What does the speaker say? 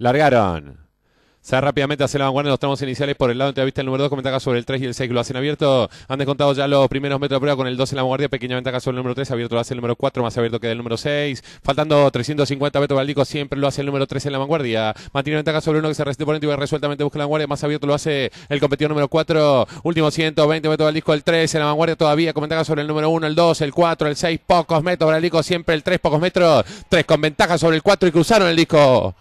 Largaron. Se rápidamente hacia la vanguardia los tramos iniciales por el lado la vista el número 2 con ventaja sobre el 3 y el 6. Lo hacen abierto. Han descontado ya los primeros metros de prueba con el 2 en la vanguardia. Pequeña ventaja sobre el número 3. Abierto lo hace el número 4. Más abierto que el número 6. Faltando 350. Beto disco. siempre lo hace el número 3 en la vanguardia. Mantiene ventaja sobre uno que se resiste por dentro y resueltamente busca la vanguardia. Más abierto lo hace el competidor número 4. Último 120. Beto Baldico el 3 en la vanguardia todavía. Con ventaja sobre el número 1, el 2, el 4, el 6. Pocos metros. Baldico siempre el 3. Pocos metros. 3 con ventaja sobre el 4 y cruzaron el disco.